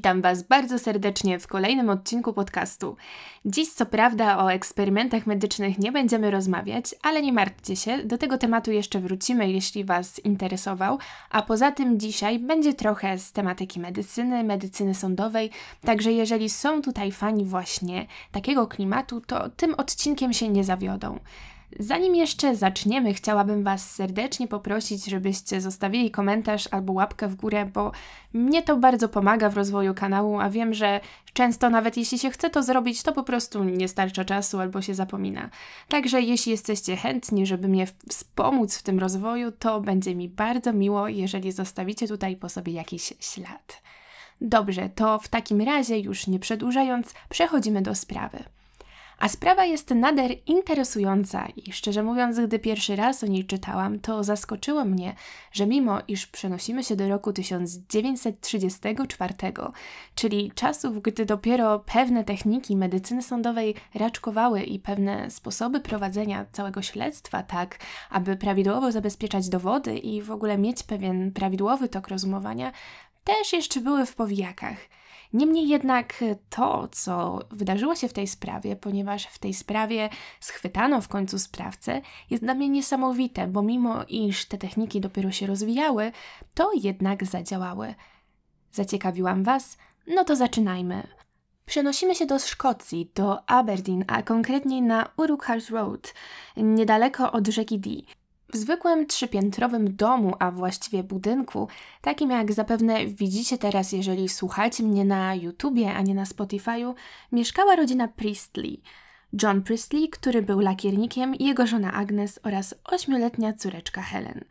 Witam Was bardzo serdecznie w kolejnym odcinku podcastu. Dziś, co prawda, o eksperymentach medycznych nie będziemy rozmawiać, ale nie martwcie się, do tego tematu jeszcze wrócimy, jeśli Was interesował. A poza tym, dzisiaj będzie trochę z tematyki medycyny, medycyny sądowej. Także, jeżeli są tutaj fani właśnie takiego klimatu, to tym odcinkiem się nie zawiodą. Zanim jeszcze zaczniemy, chciałabym Was serdecznie poprosić, żebyście zostawili komentarz albo łapkę w górę, bo mnie to bardzo pomaga w rozwoju kanału, a wiem, że często nawet jeśli się chce to zrobić, to po prostu nie starcza czasu albo się zapomina. Także jeśli jesteście chętni, żeby mnie wspomóc w tym rozwoju, to będzie mi bardzo miło, jeżeli zostawicie tutaj po sobie jakiś ślad. Dobrze, to w takim razie, już nie przedłużając, przechodzimy do sprawy. A sprawa jest nader interesująca i szczerze mówiąc, gdy pierwszy raz o niej czytałam, to zaskoczyło mnie, że mimo iż przenosimy się do roku 1934, czyli czasów, gdy dopiero pewne techniki medycyny sądowej raczkowały i pewne sposoby prowadzenia całego śledztwa tak, aby prawidłowo zabezpieczać dowody i w ogóle mieć pewien prawidłowy tok rozumowania, też jeszcze były w powijakach. Niemniej jednak to, co wydarzyło się w tej sprawie, ponieważ w tej sprawie schwytano w końcu sprawcę, jest dla mnie niesamowite, bo mimo iż te techniki dopiero się rozwijały, to jednak zadziałały. Zaciekawiłam Was? No to zaczynajmy. Przenosimy się do Szkocji, do Aberdeen, a konkretnie na uruk Road, niedaleko od rzeki Dee. W zwykłym trzypiętrowym domu, a właściwie budynku, takim jak zapewne widzicie teraz, jeżeli słuchacie mnie na YouTubie, a nie na Spotify'u, mieszkała rodzina Priestley. John Priestley, który był lakiernikiem, jego żona Agnes oraz ośmioletnia córeczka Helen.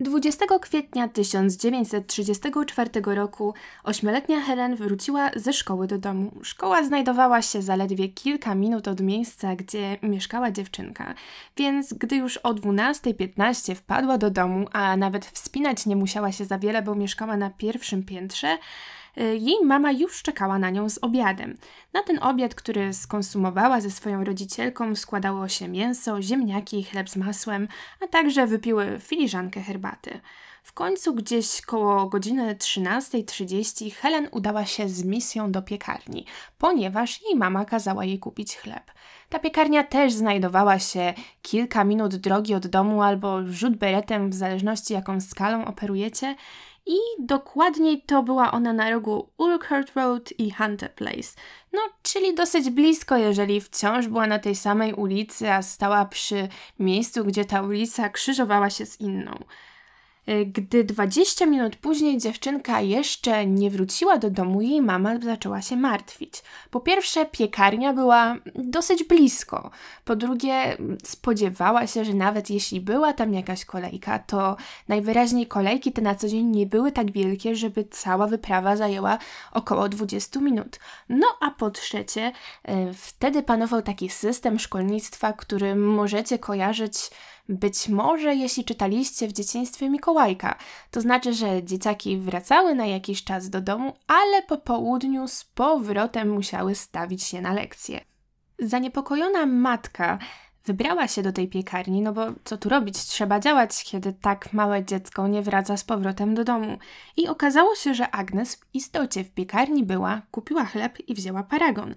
20 kwietnia 1934 roku ośmioletnia Helen wróciła ze szkoły do domu. Szkoła znajdowała się zaledwie kilka minut od miejsca, gdzie mieszkała dziewczynka, więc gdy już o 12.15 wpadła do domu, a nawet wspinać nie musiała się za wiele, bo mieszkała na pierwszym piętrze, E, jej mama już czekała na nią z obiadem. Na ten obiad, który skonsumowała ze swoją rodzicielką, składało się mięso, ziemniaki i chleb z masłem, a także wypiły filiżankę herbaty. W końcu gdzieś koło godziny 13.30 Helen udała się z misją do piekarni, ponieważ jej mama kazała jej kupić chleb. Ta piekarnia też znajdowała się kilka minut drogi od domu albo rzut beretem, w zależności jaką skalą operujecie, i dokładniej to była ona na rogu Urquhart Road i Hunter Place. No, czyli dosyć blisko, jeżeli wciąż była na tej samej ulicy, a stała przy miejscu, gdzie ta ulica krzyżowała się z inną. Y, gdy 20 minut później dziewczynka jeszcze nie wróciła do domu, jej mama zaczęła się martwić. Po pierwsze, piekarnia była dosyć blisko. Po drugie, spodziewała się, że nawet jeśli była tam jakaś kolejka, to najwyraźniej kolejki te na co dzień nie były tak wielkie, żeby cała wyprawa zajęła około 20 minut. No a po trzecie, y, wtedy panował taki system szkolnictwa, który możecie kojarzyć być może jeśli czytaliście w dzieciństwie Mikołajka, to znaczy, że dzieciaki wracały na jakiś czas do domu, ale po południu z powrotem musiały stawić się na lekcję. Zaniepokojona matka wybrała się do tej piekarni, no bo co tu robić, trzeba działać, kiedy tak małe dziecko nie wraca z powrotem do domu. I okazało się, że Agnes w istocie w piekarni była, kupiła chleb i wzięła paragon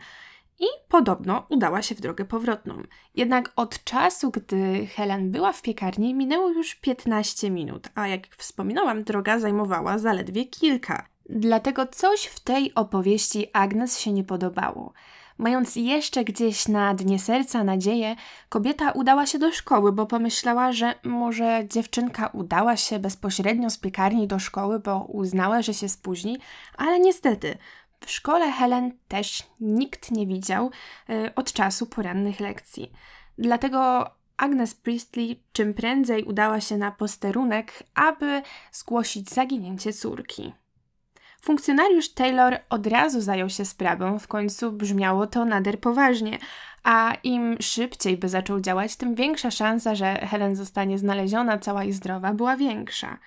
i podobno udała się w drogę powrotną. Jednak od czasu, gdy Helen była w piekarni, minęło już 15 minut, a jak wspominałam, droga zajmowała zaledwie kilka. Dlatego coś w tej opowieści Agnes się nie podobało. Mając jeszcze gdzieś na dnie serca nadzieję, kobieta udała się do szkoły, bo pomyślała, że może dziewczynka udała się bezpośrednio z piekarni do szkoły, bo uznała, że się spóźni, ale niestety w szkole Helen też nikt nie widział y, od czasu porannych lekcji. Dlatego Agnes Priestley czym prędzej udała się na posterunek, aby zgłosić zaginięcie córki. Funkcjonariusz Taylor od razu zajął się sprawą, w końcu brzmiało to nader poważnie, a im szybciej by zaczął działać, tym większa szansa, że Helen zostanie znaleziona cała i zdrowa była większa.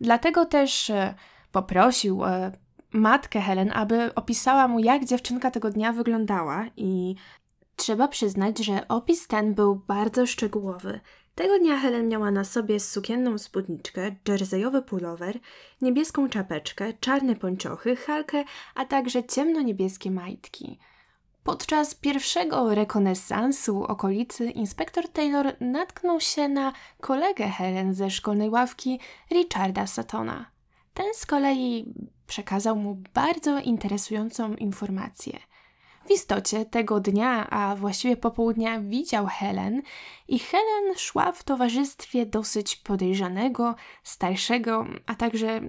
Dlatego też y, poprosił y, matkę Helen, aby opisała mu, jak dziewczynka tego dnia wyglądała, i trzeba przyznać, że opis ten był bardzo szczegółowy. Tego dnia Helen miała na sobie sukienną spódniczkę, jerseyowy pullover, niebieską czapeczkę, czarne pończochy, halkę, a także ciemno-niebieskie majtki. Podczas pierwszego rekonesansu okolicy inspektor Taylor natknął się na kolegę Helen ze szkolnej ławki Richarda Satona. Ten z kolei przekazał mu bardzo interesującą informację. W istocie tego dnia, a właściwie popołudnia, widział Helen i Helen szła w towarzystwie dosyć podejrzanego, starszego, a także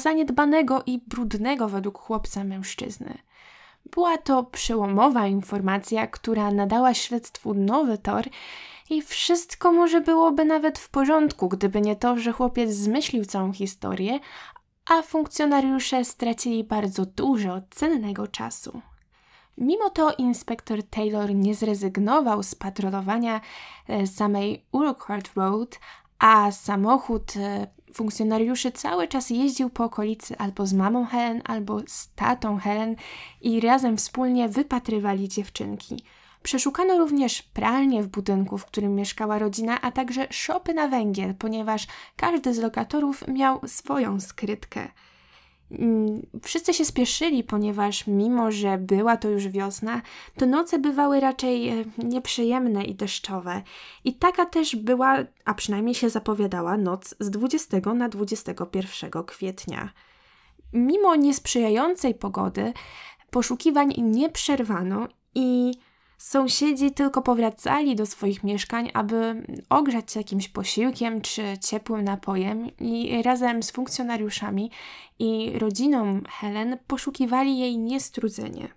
zaniedbanego i brudnego według chłopca mężczyzny. Była to przełomowa informacja, która nadała śledztwu nowy tor i wszystko może byłoby nawet w porządku, gdyby nie to, że chłopiec zmyślił całą historię, a funkcjonariusze stracili bardzo dużo cennego czasu. Mimo to inspektor Taylor nie zrezygnował z patrolowania e, samej Urquhart Road, a samochód e, funkcjonariuszy cały czas jeździł po okolicy albo z mamą Helen, albo z tatą Helen i razem wspólnie wypatrywali dziewczynki. Przeszukano również pralnię w budynku, w którym mieszkała rodzina, a także szopy na węgiel, ponieważ każdy z lokatorów miał swoją skrytkę. Mm, wszyscy się spieszyli, ponieważ mimo, że była to już wiosna, to noce bywały raczej e, nieprzyjemne i deszczowe. I taka też była, a przynajmniej się zapowiadała, noc z 20 na 21 kwietnia. Mimo niesprzyjającej pogody, poszukiwań nie przerwano i Sąsiedzi tylko powracali do swoich mieszkań, aby ogrzać się jakimś posiłkiem czy ciepłym napojem, i razem z funkcjonariuszami i rodziną Helen poszukiwali jej niestrudzenie.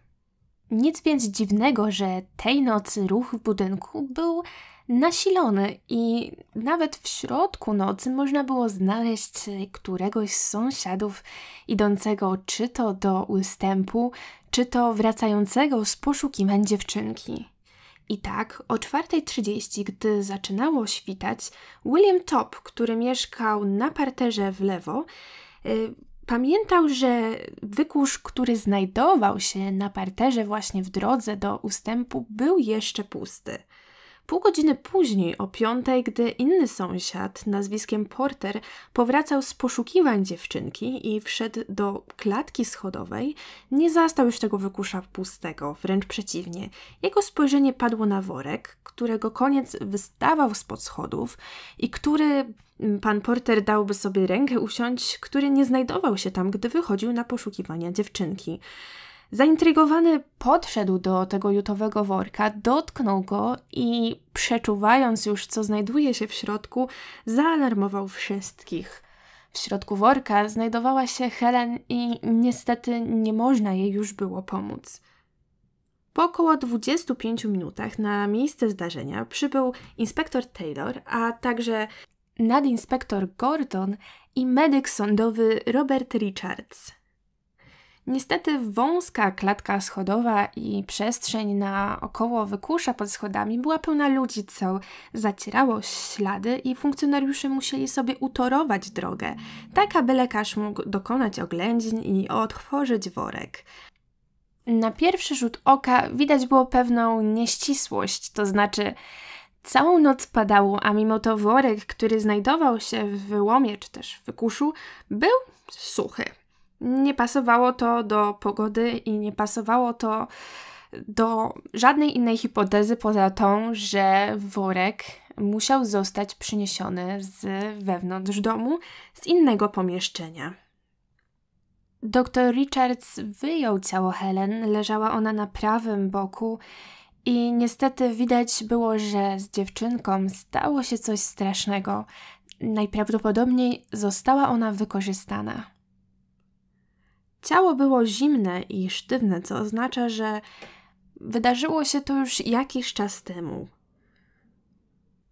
Nic więc dziwnego, że tej nocy ruch w budynku był nasilony i nawet w środku nocy można było znaleźć któregoś z sąsiadów idącego czy to do ustępu, czy to wracającego z poszukiwań dziewczynki. I tak o 4.30, gdy zaczynało świtać, William Top, który mieszkał na parterze w lewo, yy, pamiętał, że wykusz, który znajdował się na parterze właśnie w drodze do ustępu, był jeszcze pusty. Pół godziny później, o piątej, gdy inny sąsiad nazwiskiem Porter powracał z poszukiwań dziewczynki i wszedł do klatki schodowej, nie zastał już tego wykusza pustego, wręcz przeciwnie. Jego spojrzenie padło na worek, którego koniec wystawał spod schodów i który mm, pan Porter dałby sobie rękę usiąść, który nie znajdował się tam, gdy wychodził na poszukiwania dziewczynki. Zaintrygowany podszedł do tego jutowego worka, dotknął go i przeczuwając już, co znajduje się w środku, zaalarmował wszystkich. W środku worka znajdowała się Helen i niestety nie można jej już było pomóc. Po około 25 minutach na miejsce zdarzenia przybył inspektor Taylor, a także nadinspektor Gordon i medyk sądowy Robert Richards. Niestety wąska klatka schodowa i przestrzeń naokoło wykusza pod schodami była pełna ludzi, co zacierało ślady i funkcjonariusze musieli sobie utorować drogę, tak aby lekarz mógł dokonać oględzin i otworzyć worek. Na pierwszy rzut oka widać było pewną nieścisłość, to znaczy Całą noc padało, a mimo to worek, który znajdował się w wyłomie czy też w wykuszu, był suchy. Nie pasowało to do pogody i nie pasowało to do żadnej innej hipotezy poza tą, że worek musiał zostać przyniesiony z wewnątrz domu, z innego pomieszczenia. Doktor Richards wyjął ciało Helen, leżała ona na prawym boku i niestety widać było, że z dziewczynką stało się coś strasznego. Najprawdopodobniej została ona wykorzystana. Ciało było zimne i sztywne, co oznacza, że wydarzyło się to już jakiś czas temu.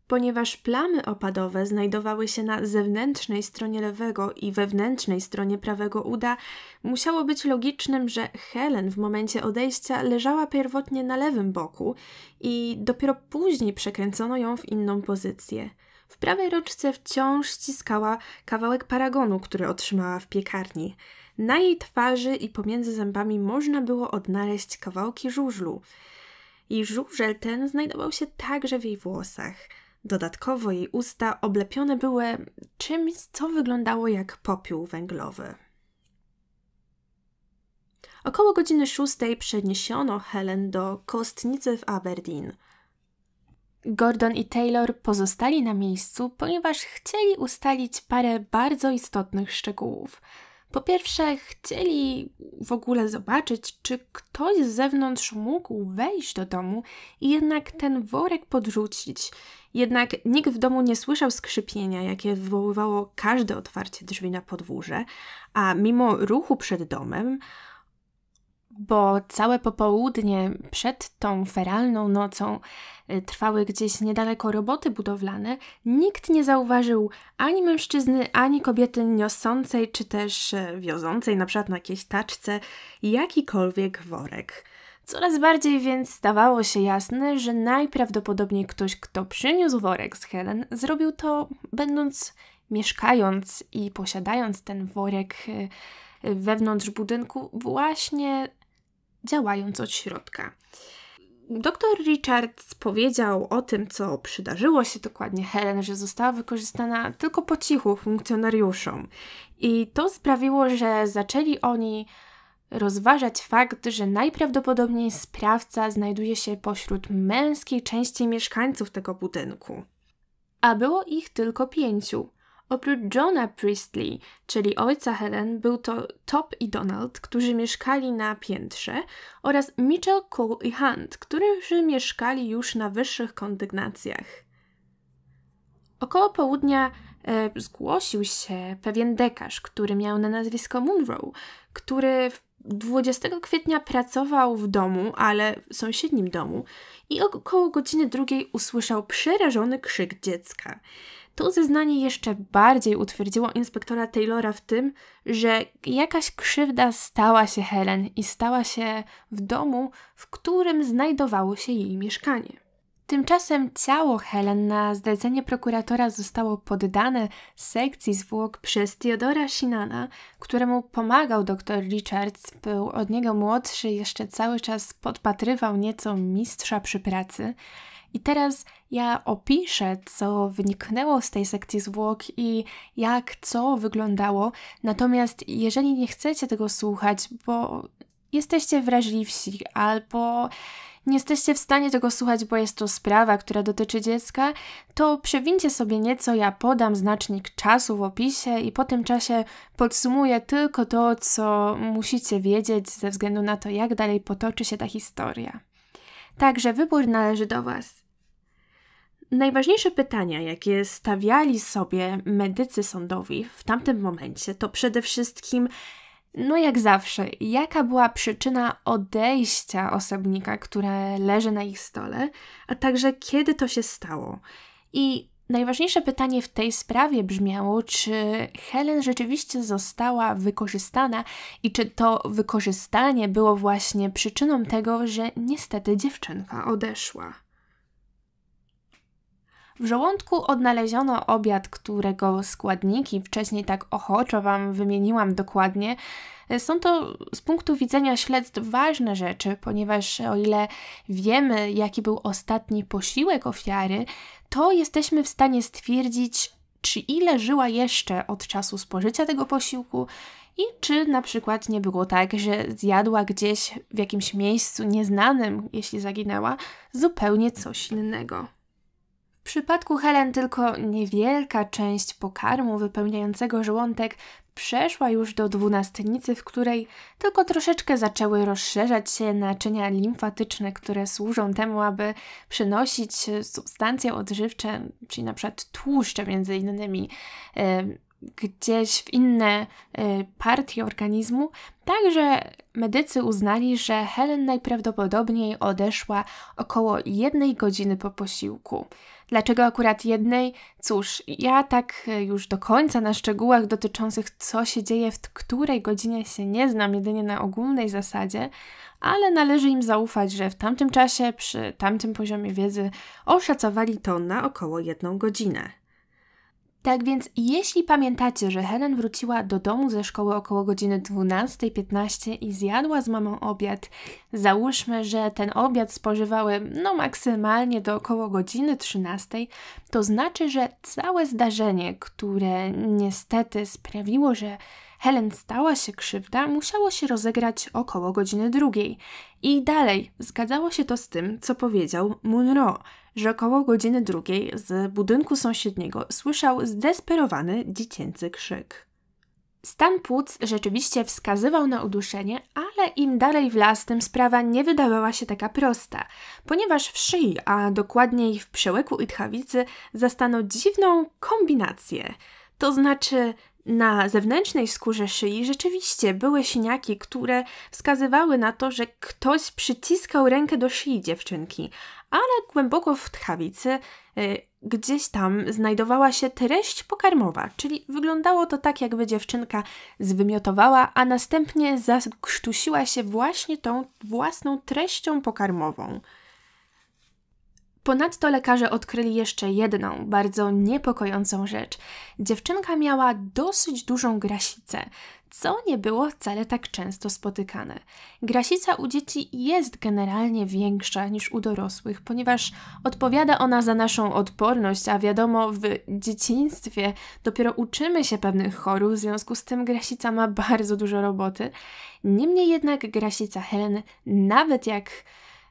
Ponieważ plamy opadowe znajdowały się na zewnętrznej stronie lewego i wewnętrznej stronie prawego uda, musiało być logicznym, że Helen w momencie odejścia leżała pierwotnie na lewym boku i dopiero później przekręcono ją w inną pozycję. W prawej roczce wciąż ściskała kawałek paragonu, który otrzymała w piekarni. Na jej twarzy i pomiędzy zębami można było odnaleźć kawałki żużlu. I żużel ten znajdował się także w jej włosach. Dodatkowo jej usta oblepione były czymś, co wyglądało jak popiół węglowy. Około godziny szóstej przeniesiono Helen do kostnicy w Aberdeen. Gordon i Taylor pozostali na miejscu, ponieważ chcieli ustalić parę bardzo istotnych szczegółów. Po pierwsze, chcieli w ogóle zobaczyć, czy ktoś z zewnątrz mógł wejść do domu i jednak ten worek podrzucić. Jednak nikt w domu nie słyszał skrzypienia, jakie wywoływało każde otwarcie drzwi na podwórze, a mimo ruchu przed domem, bo całe popołudnie przed tą feralną nocą y, trwały gdzieś niedaleko roboty budowlane, nikt nie zauważył ani mężczyzny, ani kobiety niosącej czy też y, wiozącej na przykład na jakiejś taczce jakikolwiek worek. Coraz bardziej więc stawało się jasne, że najprawdopodobniej ktoś, kto przyniósł worek z Helen, zrobił to będąc mieszkając i posiadając ten worek y, wewnątrz budynku właśnie działając od środka. Doktor Richards powiedział o tym, co przydarzyło się dokładnie Helen, że została wykorzystana tylko po cichu funkcjonariuszom. I to sprawiło, że zaczęli oni rozważać fakt, że najprawdopodobniej sprawca znajduje się pośród męskiej części mieszkańców tego budynku. A było ich tylko pięciu. Oprócz Johna Priestley, czyli ojca Helen, był to Top i Donald, którzy mieszkali na piętrze, oraz Mitchell, Cole i Hunt, którzy mieszkali już na wyższych kondygnacjach. Około południa e, zgłosił się pewien dekarz, który miał na nazwisko Munro, który 20 kwietnia pracował w domu, ale w sąsiednim domu, i około godziny drugiej usłyszał przerażony krzyk dziecka. To zeznanie jeszcze bardziej utwierdziło inspektora Taylora w tym, że jakaś krzywda stała się Helen i stała się w domu, w którym znajdowało się jej mieszkanie. Tymczasem ciało Helen na zlecenie prokuratora zostało poddane sekcji zwłok przez Theodora Sinana, któremu pomagał dr Richards, był od niego młodszy, jeszcze cały czas podpatrywał nieco mistrza przy pracy i teraz ja opiszę, co wyniknęło z tej sekcji zwłok i jak co wyglądało. Natomiast jeżeli nie chcecie tego słuchać, bo jesteście wrażliwsi albo nie jesteście w stanie tego słuchać, bo jest to sprawa, która dotyczy dziecka, to przewincie sobie nieco, ja podam znacznik czasu w opisie i po tym czasie podsumuję tylko to, co musicie wiedzieć ze względu na to, jak dalej potoczy się ta historia. Także wybór należy do Was. Najważniejsze pytania, jakie stawiali sobie medycy sądowi w tamtym momencie, to przede wszystkim, no jak zawsze, jaka była przyczyna odejścia osobnika, które leży na ich stole, a także kiedy to się stało. I Najważniejsze pytanie w tej sprawie brzmiało, czy Helen rzeczywiście została wykorzystana i czy to wykorzystanie było właśnie przyczyną tego, że niestety dziewczynka odeszła. W żołądku odnaleziono obiad, którego składniki wcześniej tak ochoczo Wam wymieniłam dokładnie. Są to z punktu widzenia śledztw ważne rzeczy, ponieważ o ile wiemy, jaki był ostatni posiłek ofiary, to jesteśmy w stanie stwierdzić, czy ile żyła jeszcze od czasu spożycia tego posiłku i czy na przykład nie było tak, że zjadła gdzieś w jakimś miejscu nieznanym, jeśli zaginęła, zupełnie coś innego. W przypadku Helen tylko niewielka część pokarmu wypełniającego żołądek przeszła już do dwunastnicy, w której tylko troszeczkę zaczęły rozszerzać się naczynia limfatyczne, które służą temu, aby przynosić substancje odżywcze, czyli na przykład tłuszcze między innymi, e, gdzieś w inne e, partie organizmu. Także medycy uznali, że Helen najprawdopodobniej odeszła około jednej godziny po posiłku. Dlaczego akurat jednej? Cóż, ja tak e, już do końca na szczegółach dotyczących co się dzieje w której godzinie się nie znam, jedynie na ogólnej zasadzie, ale należy im zaufać, że w tamtym czasie przy tamtym poziomie wiedzy oszacowali to na około jedną godzinę. Tak więc, jeśli pamiętacie, że Helen wróciła do domu ze szkoły około godziny 12.15 i zjadła z mamą obiad, załóżmy, że ten obiad spożywały no maksymalnie do około godziny 13.00, to znaczy, że całe zdarzenie, które niestety sprawiło, że Helen stała się krzywda, musiało się rozegrać około godziny drugiej. I dalej zgadzało się to z tym, co powiedział Munro że około godziny drugiej z budynku sąsiedniego słyszał zdesperowany dziecięcy krzyk. Stan płuc rzeczywiście wskazywał na uduszenie, ale im dalej w las, tym sprawa nie wydawała się taka prosta, ponieważ w szyi, a dokładniej w przełyku i tchawicy, zastano dziwną kombinację. To znaczy, na zewnętrznej skórze szyi rzeczywiście były siniaki, które wskazywały na to, że ktoś przyciskał rękę do szyi dziewczynki, ale głęboko w tchawicy y, gdzieś tam znajdowała się treść pokarmowa, czyli wyglądało to tak, jakby dziewczynka zwymiotowała, a następnie zakrztusiła się właśnie tą własną treścią pokarmową. Ponadto lekarze odkryli jeszcze jedną, bardzo niepokojącą rzecz. Dziewczynka miała dosyć dużą grasicę, co nie było wcale tak często spotykane. Grasica u dzieci jest generalnie większa niż u dorosłych, ponieważ odpowiada ona za naszą odporność, a wiadomo, w dzieciństwie dopiero uczymy się pewnych chorób, w związku z tym grasica ma bardzo dużo roboty. Niemniej jednak grasica Helen, nawet jak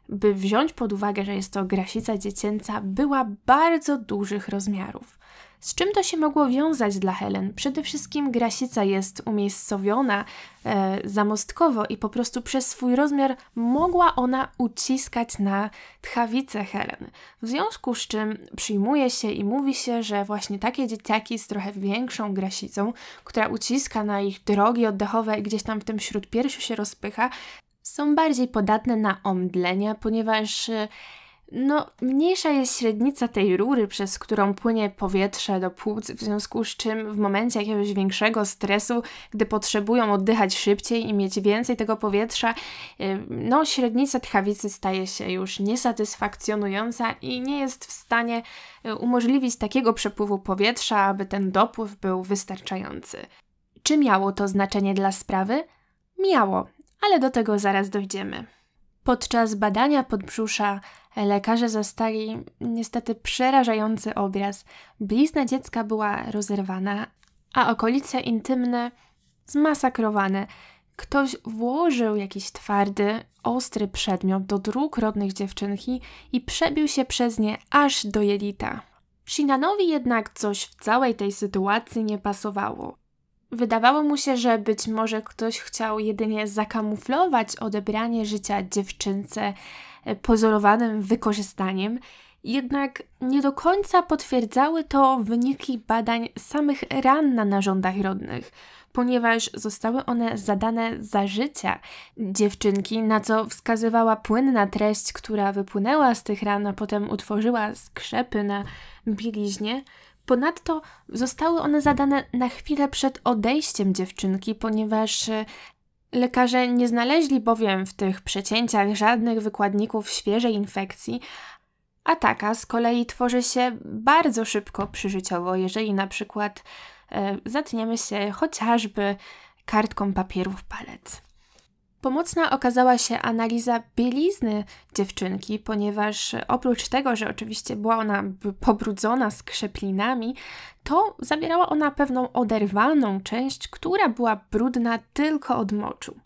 by wziąć pod uwagę, że jest to grasica dziecięca, była bardzo dużych rozmiarów. Z czym to się mogło wiązać dla Helen? Przede wszystkim grasica jest umiejscowiona e, zamostkowo i po prostu przez swój rozmiar mogła ona uciskać na tchawicę Helen. W związku z czym przyjmuje się i mówi się, że właśnie takie dzieciaki z trochę większą grasicą, która uciska na ich drogi oddechowe i gdzieś tam w tym śródpiersiu się rozpycha, są bardziej podatne na omdlenia, ponieważ y, no, mniejsza jest średnica tej rury, przez którą płynie powietrze do płuc, w związku z czym w momencie jakiegoś większego stresu, gdy potrzebują oddychać szybciej i mieć więcej tego powietrza, y, no, średnica tchawicy staje się już niesatysfakcjonująca i nie jest w stanie y, umożliwić takiego przepływu powietrza, aby ten dopływ był wystarczający. Czy miało to znaczenie dla sprawy? Miało ale do tego zaraz dojdziemy. Podczas badania podbrzusza lekarze zastali niestety przerażający obraz. Blizna dziecka była rozerwana, a okolice intymne zmasakrowane. Ktoś włożył jakiś twardy, ostry przedmiot do dróg rodnych dziewczynki i przebił się przez nie aż do jelita. Shinanowi jednak coś w całej tej sytuacji nie pasowało. Wydawało mu się, że być może ktoś chciał jedynie zakamuflować odebranie życia dziewczynce e, pozorowanym wykorzystaniem, jednak nie do końca potwierdzały to wyniki badań samych ran na narządach rodnych, ponieważ zostały one zadane za życia dziewczynki, na co wskazywała płynna treść, która wypłynęła z tych ran, a potem utworzyła skrzepy na bieliźnie. Ponadto zostały one zadane na chwilę przed odejściem dziewczynki, ponieważ e, lekarze nie znaleźli bowiem w tych przecięciach żadnych wykładników świeżej infekcji, a taka z kolei tworzy się bardzo szybko przyżyciowo, jeżeli na przykład e, zatniemy się chociażby kartką papieru w palec. Pomocna okazała się analiza bielizny dziewczynki, ponieważ oprócz tego, że oczywiście była ona pobrudzona skrzeplinami, to zawierała ona pewną oderwaną część, która była brudna tylko od moczu.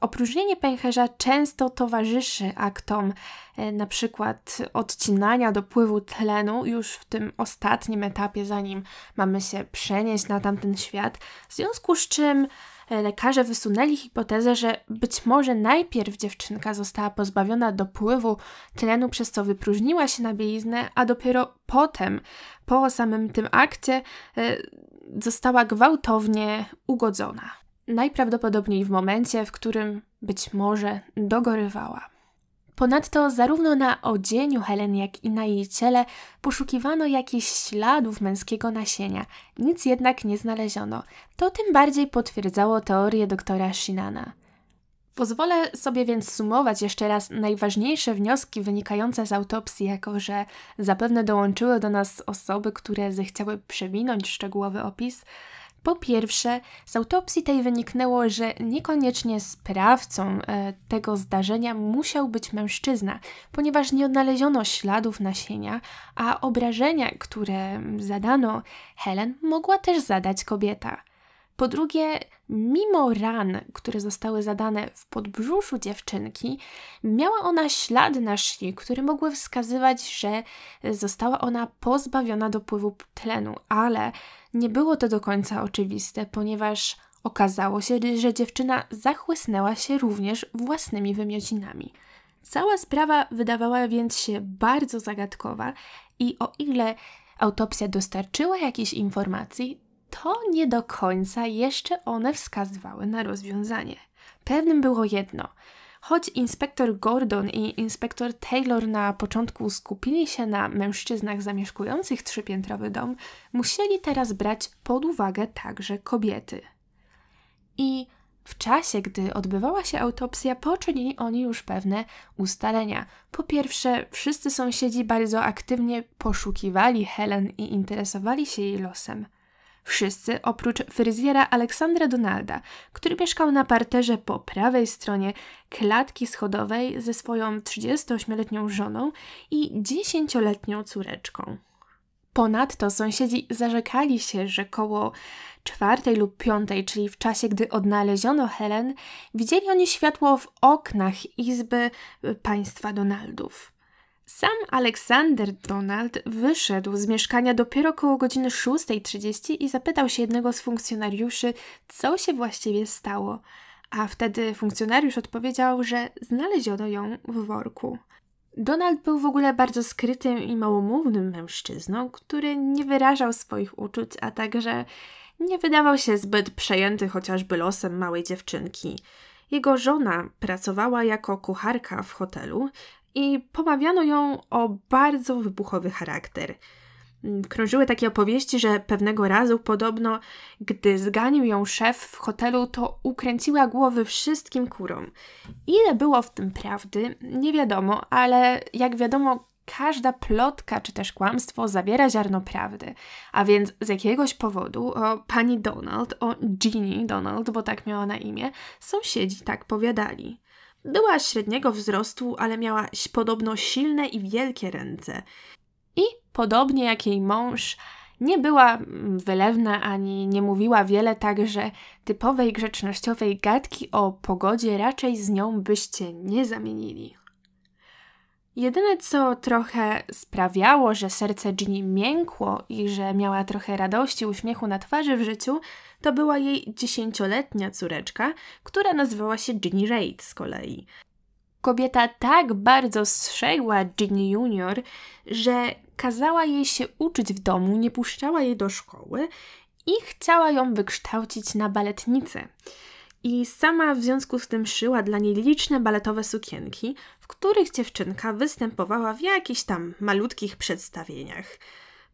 Opróżnienie pęcherza często towarzyszy aktom e, na przykład odcinania dopływu tlenu już w tym ostatnim etapie, zanim mamy się przenieść na tamten świat, w związku z czym E, lekarze wysunęli hipotezę, że być może najpierw dziewczynka została pozbawiona dopływu tlenu, przez co wypróżniła się na bieliznę, a dopiero potem, po samym tym akcie, e, została gwałtownie ugodzona. Najprawdopodobniej w momencie, w którym być może dogorywała. Ponadto zarówno na odzieniu Helen, jak i na jej ciele poszukiwano jakichś śladów męskiego nasienia, nic jednak nie znaleziono. To tym bardziej potwierdzało teorię doktora Shinana. Pozwolę sobie więc sumować jeszcze raz najważniejsze wnioski wynikające z autopsji, jako że zapewne dołączyły do nas osoby, które zechciały przewinąć szczegółowy opis. Po pierwsze, z autopsji tej wyniknęło, że niekoniecznie sprawcą e, tego zdarzenia musiał być mężczyzna, ponieważ nie odnaleziono śladów nasienia, a obrażenia, które zadano Helen, mogła też zadać kobieta. Po drugie, mimo ran, które zostały zadane w podbrzuszu dziewczynki, miała ona ślady na szyi, które mogły wskazywać, że została ona pozbawiona dopływu tlenu, ale nie było to do końca oczywiste, ponieważ okazało się, że dziewczyna zachłysnęła się również własnymi wymiocinami. Cała sprawa wydawała więc się bardzo zagadkowa i o ile autopsja dostarczyła jakichś informacji, to nie do końca jeszcze one wskazywały na rozwiązanie. Pewnym było jedno – Choć inspektor Gordon i inspektor Taylor na początku skupili się na mężczyznach zamieszkujących trzypiętrowy dom, musieli teraz brać pod uwagę także kobiety. I w czasie, gdy odbywała się autopsja, poczynili oni już pewne ustalenia. Po pierwsze, wszyscy sąsiedzi bardzo aktywnie poszukiwali Helen i interesowali się jej losem. Wszyscy oprócz fryzjera Aleksandra Donalda, który mieszkał na parterze po prawej stronie klatki schodowej ze swoją 38-letnią żoną i 10-letnią córeczką. Ponadto sąsiedzi zarzekali się, że koło czwartej lub piątej, czyli w czasie, gdy odnaleziono Helen, widzieli oni światło w oknach izby państwa Donaldów. Sam Aleksander Donald wyszedł z mieszkania dopiero około godziny 6.30 i zapytał się jednego z funkcjonariuszy, co się właściwie stało. A wtedy funkcjonariusz odpowiedział, że znaleziono ją w worku. Donald był w ogóle bardzo skrytym i małomównym mężczyzną, który nie wyrażał swoich uczuć, a także nie wydawał się zbyt przejęty chociażby losem małej dziewczynki. Jego żona pracowała jako kucharka w hotelu i pomawiano ją o bardzo wybuchowy charakter. Krążyły takie opowieści, że pewnego razu podobno, gdy zganił ją szef w hotelu, to ukręciła głowy wszystkim kurom. Ile było w tym prawdy, nie wiadomo, ale jak wiadomo, Każda plotka czy też kłamstwo zawiera ziarno prawdy, a więc z jakiegoś powodu o pani Donald, o Ginny Donald, bo tak miała na imię, sąsiedzi tak powiadali. Była średniego wzrostu, ale miała podobno silne i wielkie ręce. I podobnie jak jej mąż, nie była wylewna ani nie mówiła wiele także typowej grzecznościowej gadki o pogodzie raczej z nią byście nie zamienili. Jedyne, co trochę sprawiało, że serce Ginny miękło i że miała trochę radości, uśmiechu na twarzy w życiu, to była jej dziesięcioletnia córeczka, która nazywała się Ginny Reid z kolei. Kobieta tak bardzo strzegła Ginny Junior, że kazała jej się uczyć w domu, nie puszczała jej do szkoły i chciała ją wykształcić na baletnicę i sama w związku z tym szyła dla niej liczne baletowe sukienki, w których dziewczynka występowała w jakichś tam malutkich przedstawieniach.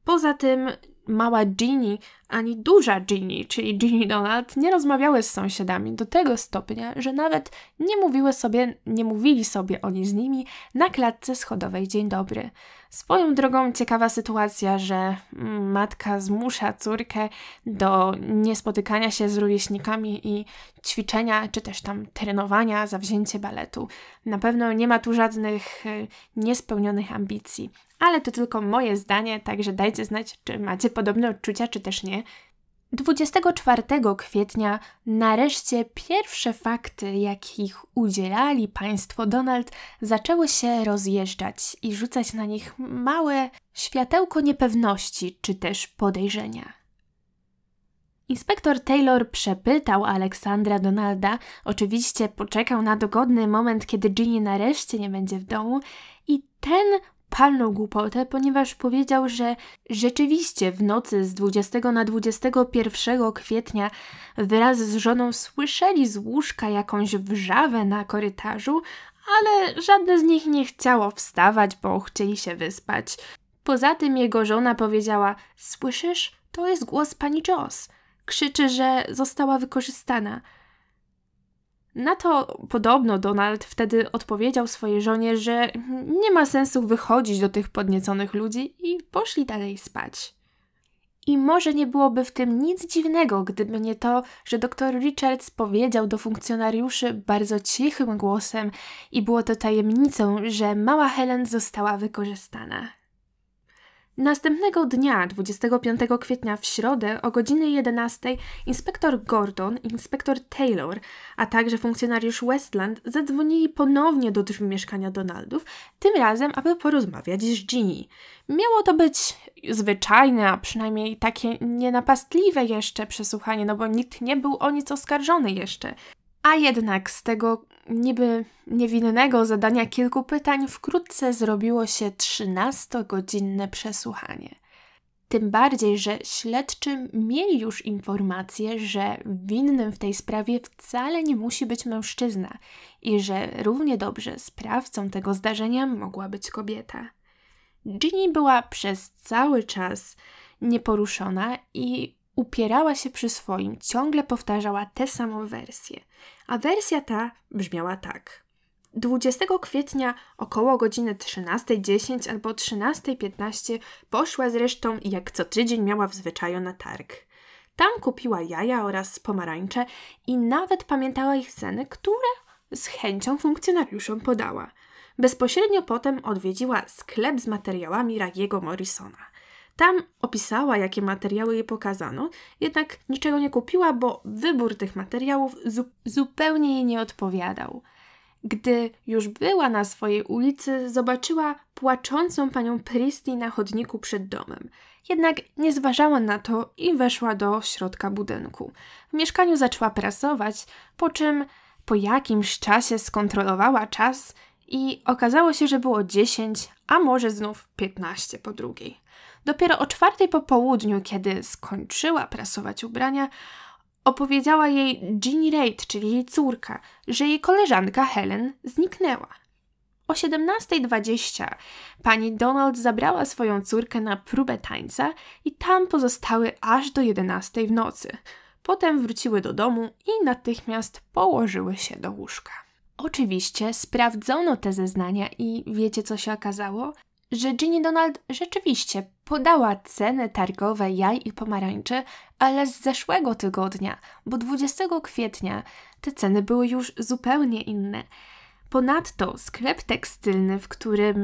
Poza tym mała Ginny ani duża Ginny, czyli Ginny Donald, nie rozmawiały z sąsiadami do tego stopnia, że nawet nie mówiły sobie, nie mówili sobie oni z nimi na klatce schodowej dzień dobry. Swoją drogą ciekawa sytuacja, że mm, matka zmusza córkę do niespotykania się z rówieśnikami i ćwiczenia, czy też tam trenowania za wzięcie baletu. Na pewno nie ma tu żadnych y, niespełnionych ambicji. Ale to tylko moje zdanie, także dajcie znać, czy macie podobne odczucia, czy też nie. 24 kwietnia nareszcie pierwsze fakty, jakich udzielali państwo Donald, zaczęły się rozjeżdżać i rzucać na nich małe światełko niepewności czy też podejrzenia. Inspektor Taylor przepytał Aleksandra Donalda, oczywiście poczekał na dogodny moment, kiedy Ginny nareszcie nie będzie w domu i ten palną głupotę, ponieważ powiedział, że rzeczywiście w nocy z 20 na 21 kwietnia wraz z żoną słyszeli z łóżka jakąś wrzawę na korytarzu, ale żadne z nich nie chciało wstawać, bo chcieli się wyspać. Poza tym jego żona powiedziała: Słyszysz, to jest głos pani Joss. Krzyczy, że została wykorzystana. Na to podobno Donald wtedy odpowiedział swojej żonie, że nie ma sensu wychodzić do tych podnieconych ludzi i poszli dalej spać. I może nie byłoby w tym nic dziwnego, gdyby nie to, że dr Richards powiedział do funkcjonariuszy bardzo cichym głosem i było to tajemnicą, że mała Helen została wykorzystana. Następnego dnia, 25 kwietnia w środę o godzinie 11, inspektor Gordon inspektor Taylor, a także funkcjonariusz Westland zadzwonili ponownie do drzwi mieszkania Donaldów, tym razem, aby porozmawiać z Ginny. Miało to być zwyczajne, a przynajmniej takie nienapastliwe jeszcze przesłuchanie, no bo nikt nie był o nic oskarżony jeszcze. A jednak z tego niby niewinnego zadania kilku pytań wkrótce zrobiło się 13-godzinne przesłuchanie. Tym bardziej, że śledczym mieli już informację, że winnym w tej sprawie wcale nie musi być mężczyzna i że równie dobrze sprawcą tego zdarzenia mogła być kobieta. Ginny była przez cały czas nieporuszona i upierała się przy swoim, ciągle powtarzała tę samą wersję. A wersja ta brzmiała tak. 20 kwietnia około godziny 13.10 albo 13.15 poszła zresztą, jak co tydzień miała w zwyczaju na targ. Tam kupiła jaja oraz pomarańcze i nawet pamiętała ich ceny, które z chęcią funkcjonariuszom podała. Bezpośrednio potem odwiedziła sklep z materiałami Ragiego Morrisona – tam opisała, jakie materiały jej pokazano, jednak niczego nie kupiła, bo wybór tych materiałów zu zupełnie jej nie odpowiadał. Gdy już była na swojej ulicy, zobaczyła płaczącą panią Priestley na chodniku przed domem. Jednak nie zważała na to i weszła do środka budynku. W mieszkaniu zaczęła prasować, po czym po jakimś czasie skontrolowała czas i okazało się, że było 10, a może znów 15 po drugiej. Dopiero o czwartej po południu, kiedy skończyła prasować ubrania, opowiedziała jej Jeannie Reid, czyli jej córka, że jej koleżanka Helen zniknęła. O 17.20 pani Donald zabrała swoją córkę na próbę tańca i tam pozostały aż do 11 w nocy. Potem wróciły do domu i natychmiast położyły się do łóżka. Oczywiście sprawdzono te zeznania i wiecie co się okazało? że Ginny Donald rzeczywiście podała ceny targowe jaj i pomarańczy, ale z zeszłego tygodnia, bo 20 kwietnia te ceny były już zupełnie inne. Ponadto sklep tekstylny, w którym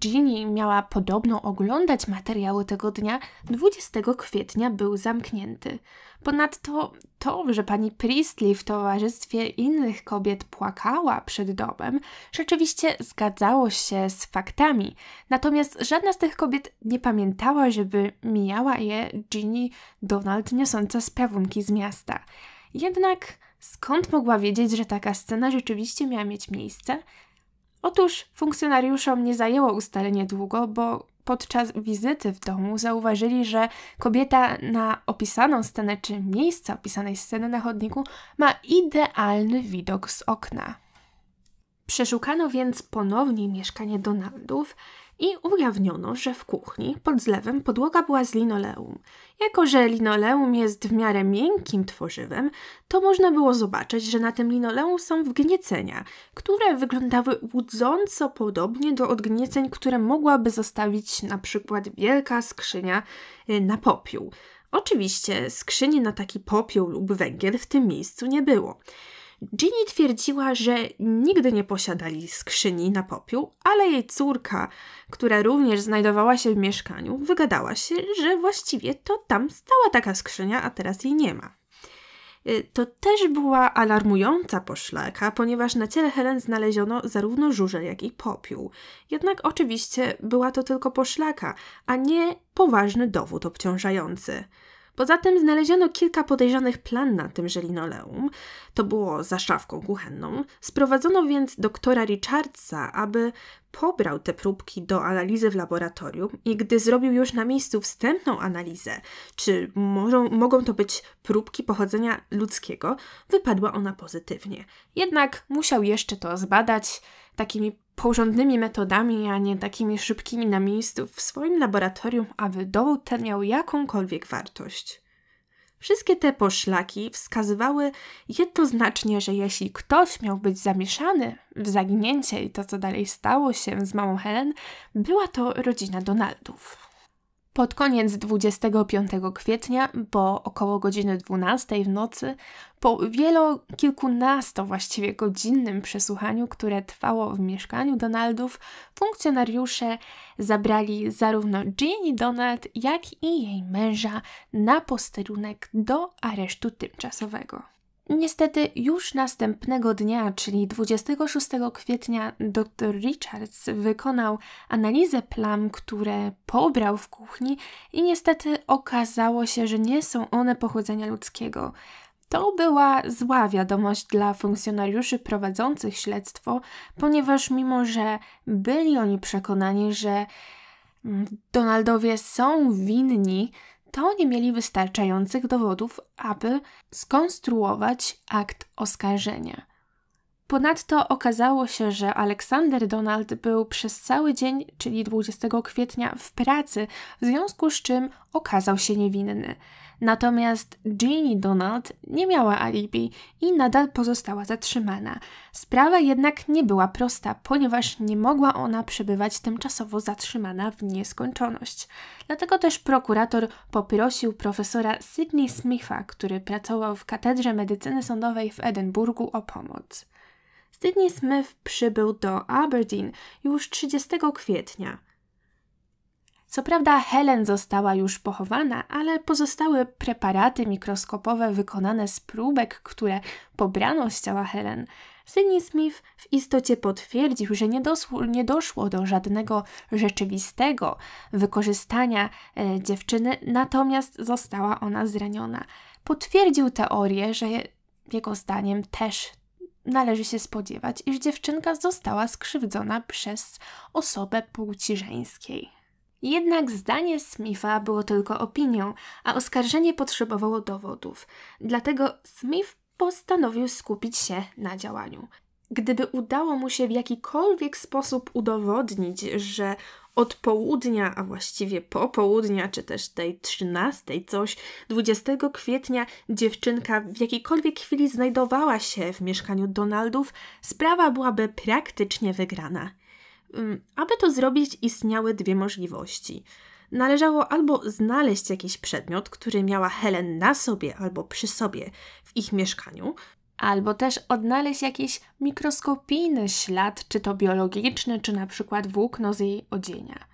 Ginny miała podobno oglądać materiały tego dnia, 20 kwietnia był zamknięty. Ponadto to, że pani Priestley w towarzystwie innych kobiet płakała przed domem, rzeczywiście zgadzało się z faktami. Natomiast żadna z tych kobiet nie pamiętała, żeby mijała je Ginny Donald niosąca sprawunki z miasta. Jednak skąd mogła wiedzieć, że taka scena rzeczywiście miała mieć miejsce? Otóż funkcjonariuszom nie zajęło ustalenie długo, bo podczas wizyty w domu zauważyli, że kobieta na opisaną scenę czy miejsca opisanej sceny na chodniku ma idealny widok z okna. Przeszukano więc ponownie mieszkanie Donaldów i ujawniono, że w kuchni pod zlewem podłoga była z linoleum. Jako, że linoleum jest w miarę miękkim tworzywem, to można było zobaczyć, że na tym linoleum są wgniecenia, które wyglądały łudząco podobnie do odgnieceń, które mogłaby zostawić na przykład wielka skrzynia y, na popiół. Oczywiście skrzyni na taki popiół lub węgiel w tym miejscu nie było. Ginny twierdziła, że nigdy nie posiadali skrzyni na popiół, ale jej córka, która również znajdowała się w mieszkaniu, wygadała się, że właściwie to tam stała taka skrzynia, a teraz jej nie ma. Y, to też była alarmująca poszlaka, ponieważ na ciele Helen znaleziono zarówno żurzel, jak i popiół. Jednak oczywiście była to tylko poszlaka, a nie poważny dowód obciążający. Poza tym znaleziono kilka podejrzanych plan na tym żelinoleum, To było za szafką kuchenną. Sprowadzono więc doktora Richardsa, aby pobrał te próbki do analizy w laboratorium i gdy zrobił już na miejscu wstępną analizę, czy mogą, mogą to być próbki pochodzenia ludzkiego, wypadła ona pozytywnie. Jednak musiał jeszcze to zbadać takimi porządnymi metodami, a nie takimi szybkimi na miejscu w swoim laboratorium, aby dowód ten miał jakąkolwiek wartość. Wszystkie te poszlaki wskazywały jednoznacznie, że jeśli ktoś miał być zamieszany w zaginięcie i to, co dalej stało się z mamą Helen, była to rodzina Donaldów. Pod koniec 25 kwietnia, bo około godziny 12 w nocy, po wielokilkunasto właściwie godzinnym przesłuchaniu, które trwało w mieszkaniu Donaldów, funkcjonariusze zabrali zarówno Ginny Donald, jak i jej męża na posterunek do aresztu tymczasowego. Niestety już następnego dnia, czyli 26 kwietnia, dr Richards wykonał analizę plam, które pobrał w kuchni i niestety okazało się, że nie są one pochodzenia ludzkiego. To była zła wiadomość dla funkcjonariuszy prowadzących śledztwo, ponieważ mimo że byli oni przekonani, że mm, Donaldowie są winni to nie mieli wystarczających dowodów, aby skonstruować akt oskarżenia. Ponadto okazało się, że Aleksander Donald był przez cały dzień, czyli 20 kwietnia, w pracy, w związku z czym okazał się niewinny. Natomiast Jeannie Donald nie miała alibi i nadal pozostała zatrzymana. Sprawa jednak nie była prosta, ponieważ nie mogła ona przebywać tymczasowo zatrzymana w nieskończoność. Dlatego też prokurator poprosił profesora Sidney Smitha, który pracował w Katedrze Medycyny Sądowej w Edynburgu o pomoc. Sydney Smith przybył do Aberdeen już 30 kwietnia. Co prawda Helen została już pochowana, ale pozostały preparaty mikroskopowe wykonane z próbek, które pobrano z ciała Helen, Sydney Smith w istocie potwierdził, że nie, dosło, nie doszło do żadnego rzeczywistego wykorzystania e, dziewczyny, natomiast została ona zraniona. Potwierdził teorię, że jego zdaniem też należy się spodziewać, iż dziewczynka została skrzywdzona przez osobę płci żeńskiej. Jednak zdanie Smitha było tylko opinią, a oskarżenie potrzebowało dowodów. Dlatego Smith postanowił skupić się na działaniu. Gdyby udało mu się w jakikolwiek sposób udowodnić, że od południa, a właściwie po południa, czy też tej 13 coś, 20 kwietnia dziewczynka w jakiejkolwiek chwili znajdowała się w mieszkaniu Donaldów, sprawa byłaby praktycznie wygrana. Aby to zrobić, istniały dwie możliwości. Należało albo znaleźć jakiś przedmiot, który miała Helen na sobie albo przy sobie w ich mieszkaniu, albo też odnaleźć jakiś mikroskopijny ślad, czy to biologiczny, czy na przykład włókno z jej odzienia.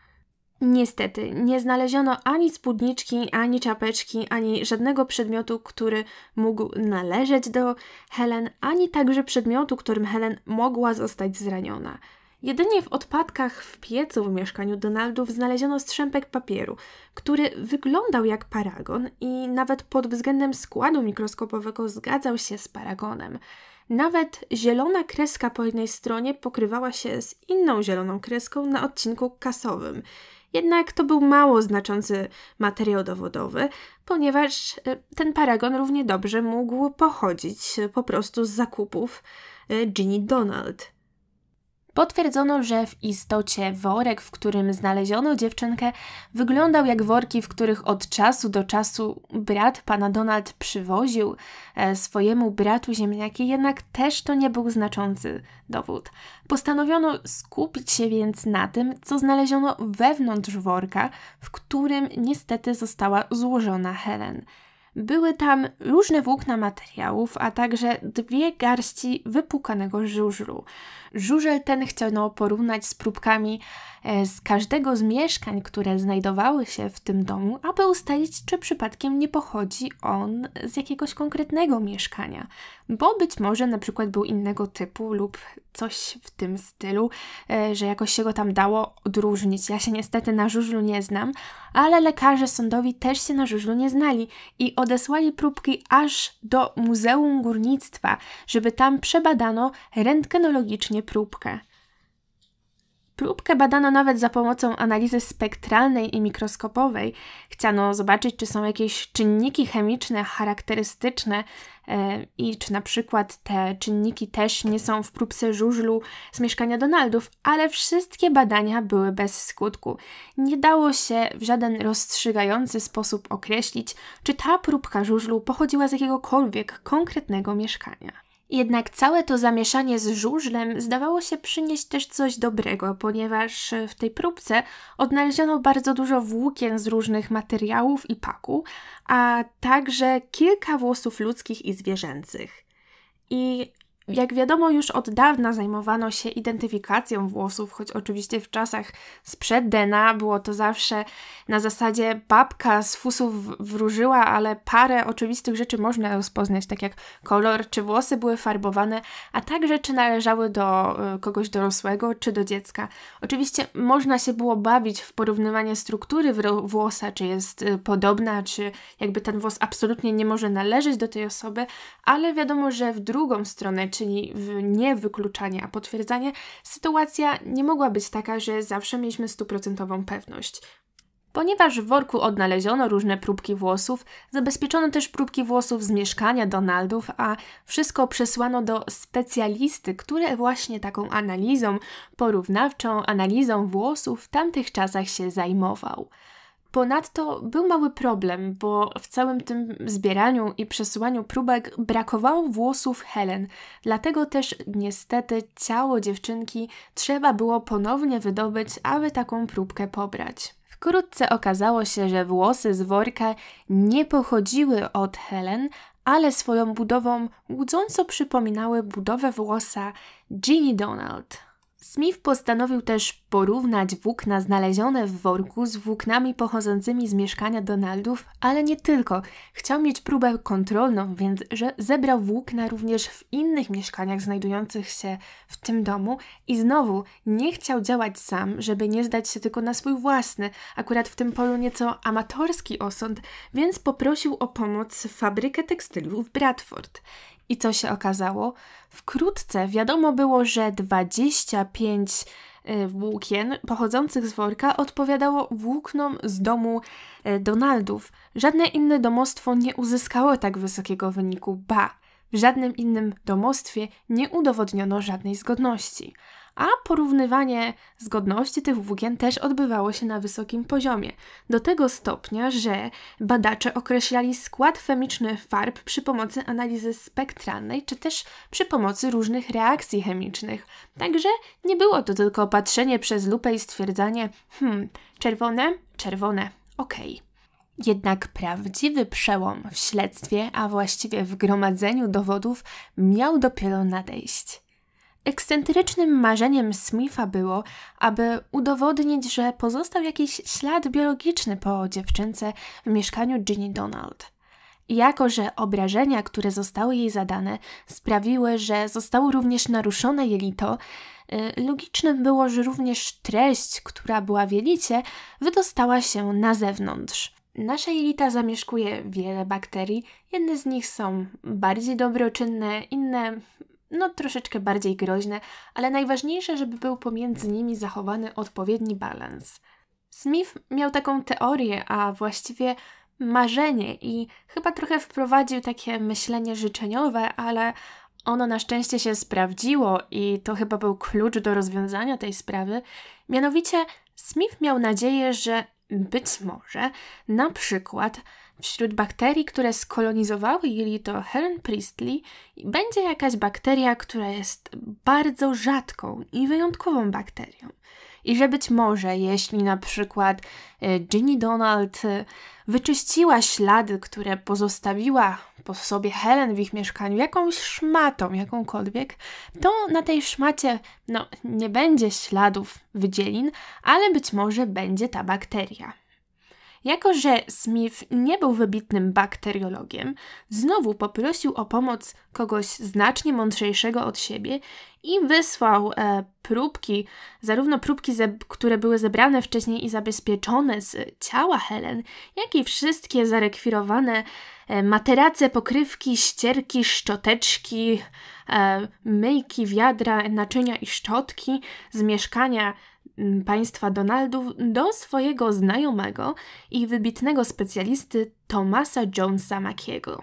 Niestety, nie znaleziono ani spódniczki, ani czapeczki, ani żadnego przedmiotu, który mógł należeć do Helen, ani także przedmiotu, którym Helen mogła zostać zraniona. Jedynie w odpadkach w piecu w mieszkaniu Donaldów znaleziono strzępek papieru, który wyglądał jak paragon i nawet pod względem składu mikroskopowego zgadzał się z paragonem. Nawet zielona kreska po jednej stronie pokrywała się z inną zieloną kreską na odcinku kasowym. Jednak to był mało znaczący materiał dowodowy, ponieważ e, ten paragon równie dobrze mógł pochodzić po prostu z zakupów e, Ginny Donald. Potwierdzono, że w istocie worek, w którym znaleziono dziewczynkę, wyglądał jak worki, w których od czasu do czasu brat pana Donald przywoził e, swojemu bratu ziemniaki, jednak też to nie był znaczący dowód. Postanowiono skupić się więc na tym, co znaleziono wewnątrz worka, w którym niestety została złożona Helen. Były tam różne włókna materiałów, a także dwie garści wypukanego żużlu. Żużel ten chciano porównać z próbkami e, z każdego z mieszkań, które znajdowały się w tym domu, aby ustalić, czy przypadkiem nie pochodzi on z jakiegoś konkretnego mieszkania, bo być może na przykład był innego typu lub coś w tym stylu, e, że jakoś się go tam dało odróżnić. Ja się niestety na żużlu nie znam, ale lekarze sądowi też się na żużlu nie znali i odesłali próbki aż do Muzeum Górnictwa, żeby tam przebadano rentgenologicznie próbkę. Próbkę badano nawet za pomocą analizy spektralnej i mikroskopowej. Chciano zobaczyć, czy są jakieś czynniki chemiczne charakterystyczne e, i czy na przykład te czynniki też nie są w próbce żużlu z mieszkania Donaldów, ale wszystkie badania były bez skutku. Nie dało się w żaden rozstrzygający sposób określić, czy ta próbka żużlu pochodziła z jakiegokolwiek konkretnego mieszkania. Jednak całe to zamieszanie z żużlem zdawało się przynieść też coś dobrego, ponieważ w tej próbce odnaleziono bardzo dużo włókien z różnych materiałów i paku, a także kilka włosów ludzkich i zwierzęcych. I jak wiadomo, już od dawna zajmowano się identyfikacją włosów, choć oczywiście w czasach sprzed DNA było to zawsze na zasadzie babka z fusów wróżyła, ale parę oczywistych rzeczy można rozpoznać, tak jak kolor, czy włosy były farbowane, a także czy należały do y, kogoś dorosłego, czy do dziecka. Oczywiście można się było bawić w porównywanie struktury włosa, czy jest y, podobna, czy jakby ten włos absolutnie nie może należeć do tej osoby, ale wiadomo, że w drugą stronę, czy czyli nie wykluczanie, a potwierdzanie, sytuacja nie mogła być taka, że zawsze mieliśmy stuprocentową pewność. Ponieważ w worku odnaleziono różne próbki włosów, zabezpieczono też próbki włosów z mieszkania Donaldów, a wszystko przesłano do specjalisty, który właśnie taką analizą porównawczą, analizą włosów w tamtych czasach się zajmował. Ponadto był mały problem, bo w całym tym zbieraniu i przesyłaniu próbek brakowało włosów Helen, dlatego też niestety ciało dziewczynki trzeba było ponownie wydobyć, aby taką próbkę pobrać. Wkrótce okazało się, że włosy z worka nie pochodziły od Helen, ale swoją budową łudząco przypominały budowę włosa Ginny Donald. Smith postanowił też porównać włókna znalezione w worku z włóknami pochodzącymi z mieszkania Donaldów, ale nie tylko. Chciał mieć próbę kontrolną, więc zebrał włókna również w innych mieszkaniach znajdujących się w tym domu i znowu nie chciał działać sam, żeby nie zdać się tylko na swój własny, akurat w tym polu nieco amatorski osąd, więc poprosił o pomoc fabrykę tekstyliów w Bradford. I co się okazało? Wkrótce wiadomo było, że 25 y, włókien pochodzących z worka odpowiadało włóknom z domu y, Donaldów. Żadne inne domostwo nie uzyskało tak wysokiego wyniku, ba, w żadnym innym domostwie nie udowodniono żadnej zgodności a porównywanie zgodności tych włókien też odbywało się na wysokim poziomie, do tego stopnia, że badacze określali skład chemiczny farb przy pomocy analizy spektralnej, czy też przy pomocy różnych reakcji chemicznych. Także nie było to tylko patrzenie przez lupę i stwierdzanie, hmm, czerwone, czerwone, okej. Okay. Jednak prawdziwy przełom w śledztwie, a właściwie w gromadzeniu dowodów, miał dopiero nadejść. Ekscentrycznym marzeniem Smitha było, aby udowodnić, że pozostał jakiś ślad biologiczny po dziewczynce w mieszkaniu Ginny Donald. Jako, że obrażenia, które zostały jej zadane, sprawiły, że zostało również naruszone jelito, y, logicznym było, że również treść, która była w jelicie, wydostała się na zewnątrz. Nasze jelita zamieszkuje wiele bakterii, jedne z nich są bardziej dobroczynne, inne no troszeczkę bardziej groźne, ale najważniejsze, żeby był pomiędzy nimi zachowany odpowiedni balans. Smith miał taką teorię, a właściwie marzenie i chyba trochę wprowadził takie myślenie życzeniowe, ale ono na szczęście się sprawdziło i to chyba był klucz do rozwiązania tej sprawy. Mianowicie Smith miał nadzieję, że być może na przykład Wśród bakterii, które skolonizowały jelito Helen Priestley, będzie jakaś bakteria, która jest bardzo rzadką i wyjątkową bakterią. I że być może, jeśli na przykład e, Ginny Donald e, wyczyściła ślady, które pozostawiła po sobie Helen w ich mieszkaniu jakąś szmatą, jakąkolwiek, to na tej szmacie no, nie będzie śladów wydzielin, ale być może będzie ta bakteria. Jako, że Smith nie był wybitnym bakteriologiem, znowu poprosił o pomoc kogoś znacznie mądrzejszego od siebie i wysłał e, próbki, zarówno próbki, które były zebrane wcześniej i zabezpieczone z ciała Helen, jak i wszystkie zarekwirowane e, materace, pokrywki, ścierki, szczoteczki, e, myjki, wiadra, naczynia i szczotki z mieszkania Mm, państwa Donaldów do swojego znajomego i wybitnego specjalisty Thomasa Jonesa Mackiego.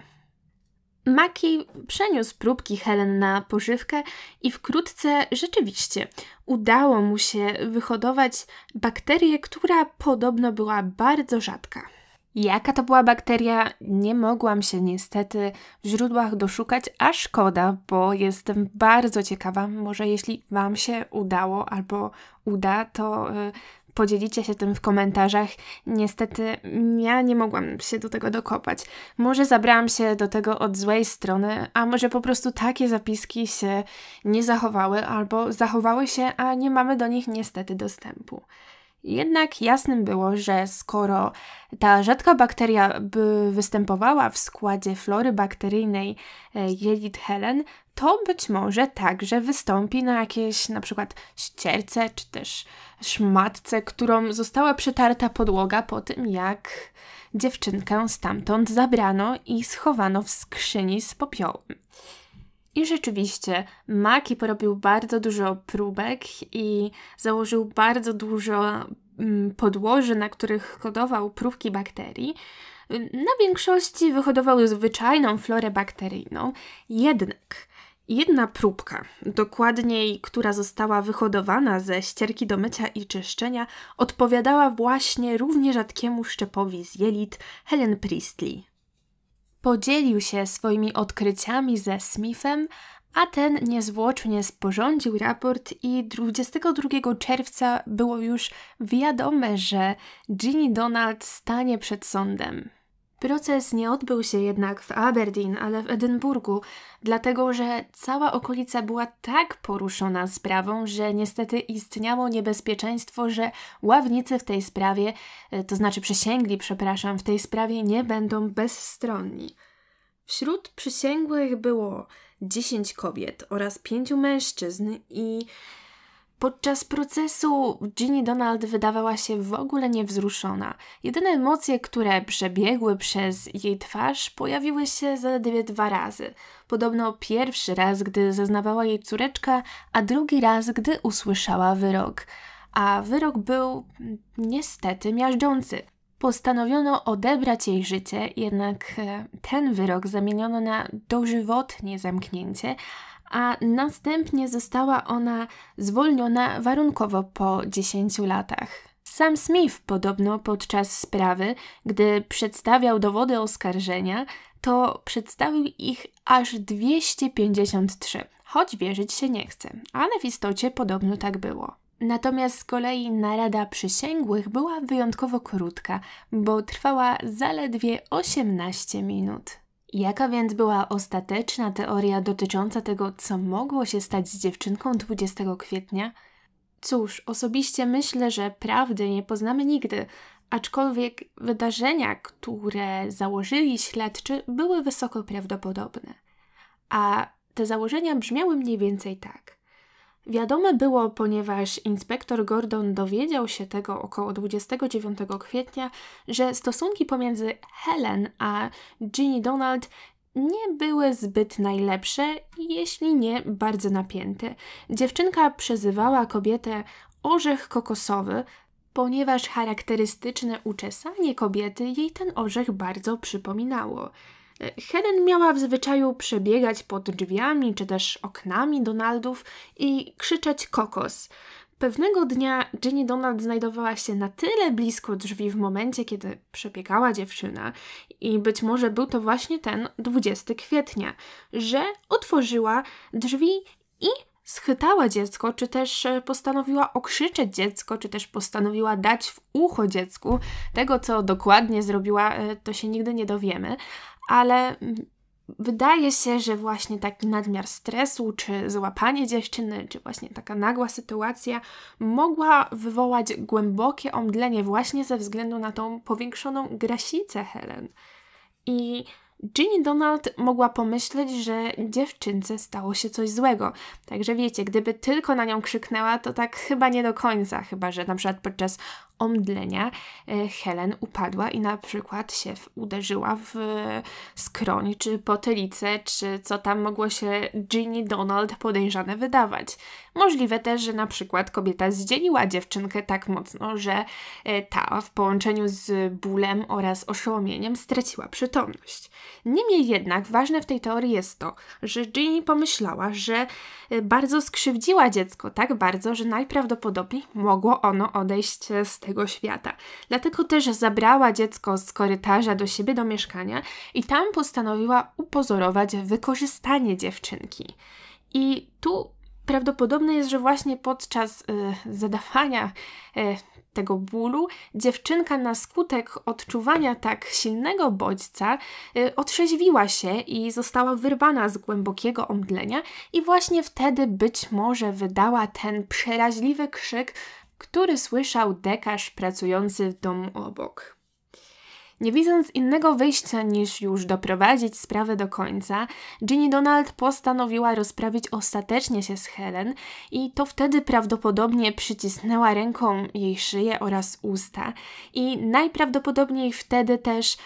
Mackie przeniósł próbki Helen na pożywkę i wkrótce rzeczywiście udało mu się wyhodować bakterię, która podobno była bardzo rzadka. Jaka to była bakteria, nie mogłam się niestety w źródłach doszukać, a szkoda, bo jestem bardzo ciekawa. Może jeśli Wam się udało albo uda, to y, podzielicie się tym w komentarzach. Niestety ja nie mogłam się do tego dokopać. Może zabrałam się do tego od złej strony, a może po prostu takie zapiski się nie zachowały albo zachowały się, a nie mamy do nich niestety dostępu. Jednak jasnym było, że skoro ta rzadka bakteria by występowała w składzie flory bakteryjnej e, jelit Helen, to być może także wystąpi na jakieś na przykład ścierce czy też szmatce, którą została przetarta podłoga po tym, jak dziewczynkę stamtąd zabrano i schowano w skrzyni z popiołem. I rzeczywiście, Maki porobił bardzo dużo próbek i założył bardzo dużo mm, podłoży, na których kodował próbki bakterii. Na większości wyhodował zwyczajną florę bakteryjną, jednak jedna próbka, dokładniej która została wyhodowana ze ścierki do mycia i czyszczenia, odpowiadała właśnie równie rzadkiemu szczepowi z jelit Helen Priestley, Podzielił się swoimi odkryciami ze Smithem, a ten niezwłocznie sporządził raport i 22 czerwca było już wiadome, że Ginny Donald stanie przed sądem. Proces nie odbył się jednak w Aberdeen, ale w Edynburgu, dlatego że cała okolica była tak poruszona sprawą, że niestety istniało niebezpieczeństwo, że ławnicy w tej sprawie, e, to znaczy przysięgli, przepraszam, w tej sprawie nie będą bezstronni. Wśród przysięgłych było 10 kobiet oraz 5 mężczyzn i Podczas procesu Ginny Donald wydawała się w ogóle niewzruszona. Jedyne emocje, które przebiegły przez jej twarz, pojawiły się zaledwie dwa razy. Podobno pierwszy raz, gdy zeznawała jej córeczka, a drugi raz, gdy usłyszała wyrok. A wyrok był mm, niestety miażdżący. Postanowiono odebrać jej życie, jednak e, ten wyrok zamieniono na dożywotnie zamknięcie, a następnie została ona zwolniona warunkowo po 10 latach. Sam Smith podobno podczas sprawy, gdy przedstawiał dowody oskarżenia, to przedstawił ich aż 253, choć wierzyć się nie chce, ale w istocie podobno tak było. Natomiast z kolei narada przysięgłych była wyjątkowo krótka, bo trwała zaledwie 18 minut. Jaka więc była ostateczna teoria dotycząca tego, co mogło się stać z dziewczynką 20 kwietnia? Cóż, osobiście myślę, że prawdy nie poznamy nigdy, aczkolwiek wydarzenia, które założyli śledczy, były wysoko prawdopodobne. A te założenia brzmiały mniej więcej tak. Wiadome było, ponieważ inspektor Gordon dowiedział się tego około 29 kwietnia, że stosunki pomiędzy Helen a Ginny Donald nie były zbyt najlepsze, jeśli nie bardzo napięte. Dziewczynka przezywała kobietę orzech kokosowy, ponieważ charakterystyczne uczesanie kobiety jej ten orzech bardzo przypominało. Helen miała w zwyczaju przebiegać pod drzwiami czy też oknami Donaldów i krzyczeć kokos. Pewnego dnia Ginny Donald znajdowała się na tyle blisko drzwi w momencie, kiedy przebiegała dziewczyna, i być może był to właśnie ten 20 kwietnia, że otworzyła drzwi i schytała dziecko, czy też e, postanowiła okrzyczeć dziecko, czy też postanowiła dać w ucho dziecku. Tego, co dokładnie zrobiła, e, to się nigdy nie dowiemy, ale wydaje się, że właśnie taki nadmiar stresu, czy złapanie dziewczyny, czy właśnie taka nagła sytuacja mogła wywołać głębokie omdlenie właśnie ze względu na tą powiększoną grasicę Helen. I Ginny Donald mogła pomyśleć, że dziewczynce stało się coś złego. Także wiecie, gdyby tylko na nią krzyknęła, to tak chyba nie do końca, chyba że na przykład podczas omdlenia e, Helen upadła i na przykład się uderzyła w e, skroń, czy potelice, czy co tam mogło się Ginny Donald podejrzane wydawać. Możliwe też, że na przykład kobieta zdzieliła dziewczynkę tak mocno, że e, ta w połączeniu z bólem oraz oszołomieniem straciła przytomność. Niemniej jednak ważne w tej teorii jest to, że Ginny pomyślała, że bardzo skrzywdziła dziecko tak bardzo, że najprawdopodobniej mogło ono odejść z tego tego świata. Dlatego też zabrała dziecko z korytarza do siebie do mieszkania i tam postanowiła upozorować wykorzystanie dziewczynki. I tu prawdopodobne jest, że właśnie podczas y, zadawania y, tego bólu, dziewczynka na skutek odczuwania tak silnego bodźca y, otrzeźwiła się i została wyrwana z głębokiego omdlenia, i właśnie wtedy być może wydała ten przeraźliwy krzyk, który słyszał dekarz pracujący w domu obok. Nie widząc innego wyjścia niż już doprowadzić sprawę do końca, Ginny Donald postanowiła rozprawić ostatecznie się z Helen i to wtedy prawdopodobnie przycisnęła ręką jej szyję oraz usta i najprawdopodobniej wtedy też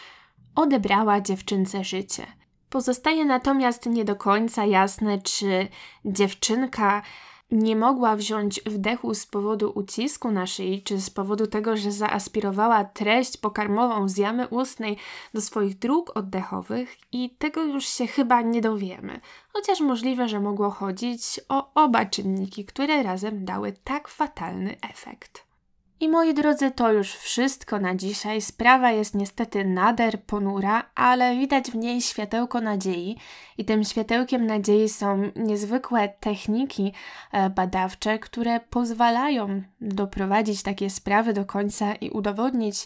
odebrała dziewczynce życie. Pozostaje natomiast nie do końca jasne, czy dziewczynka nie mogła wziąć wdechu z powodu ucisku na szyi, czy z powodu tego, że zaaspirowała treść pokarmową z jamy ustnej do swoich dróg oddechowych i tego już się chyba nie dowiemy. Chociaż możliwe, że mogło chodzić o oba czynniki, które razem dały tak fatalny efekt. I moi drodzy, to już wszystko na dzisiaj. Sprawa jest niestety nader ponura, ale widać w niej światełko nadziei. I tym światełkiem nadziei są niezwykłe techniki e, badawcze, które pozwalają doprowadzić takie sprawy do końca i udowodnić,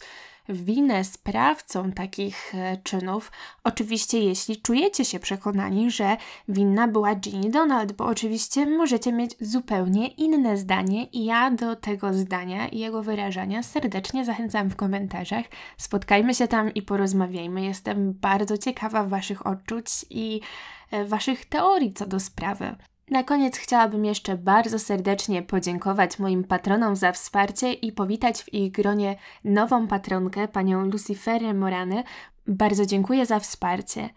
winę sprawcą takich e, czynów, oczywiście jeśli czujecie się przekonani, że winna była Ginny Donald, bo oczywiście możecie mieć zupełnie inne zdanie i ja do tego zdania i jego wyrażania serdecznie zachęcam w komentarzach. Spotkajmy się tam i porozmawiajmy. Jestem bardzo ciekawa Waszych odczuć i e, Waszych teorii co do sprawy. Na koniec chciałabym jeszcze bardzo serdecznie podziękować moim patronom za wsparcie i powitać w ich gronie nową patronkę, panią Luciferę Morany. Bardzo dziękuję za wsparcie.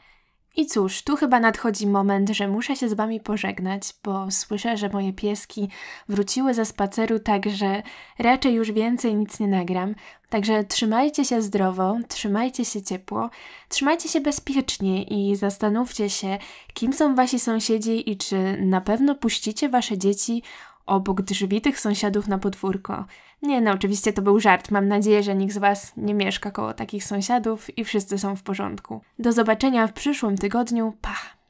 I cóż, tu chyba nadchodzi moment, że muszę się z Wami pożegnać, bo słyszę, że moje pieski wróciły ze spaceru, także raczej już więcej nic nie nagram. Także trzymajcie się zdrowo, trzymajcie się ciepło, trzymajcie się bezpiecznie i zastanówcie się, kim są wasi sąsiedzi i czy na pewno puścicie wasze dzieci obok drzwi tych sąsiadów na podwórko. Nie, no oczywiście to był żart. Mam nadzieję, że nikt z Was nie mieszka koło takich sąsiadów i wszyscy są w porządku. Do zobaczenia w przyszłym tygodniu. Pa!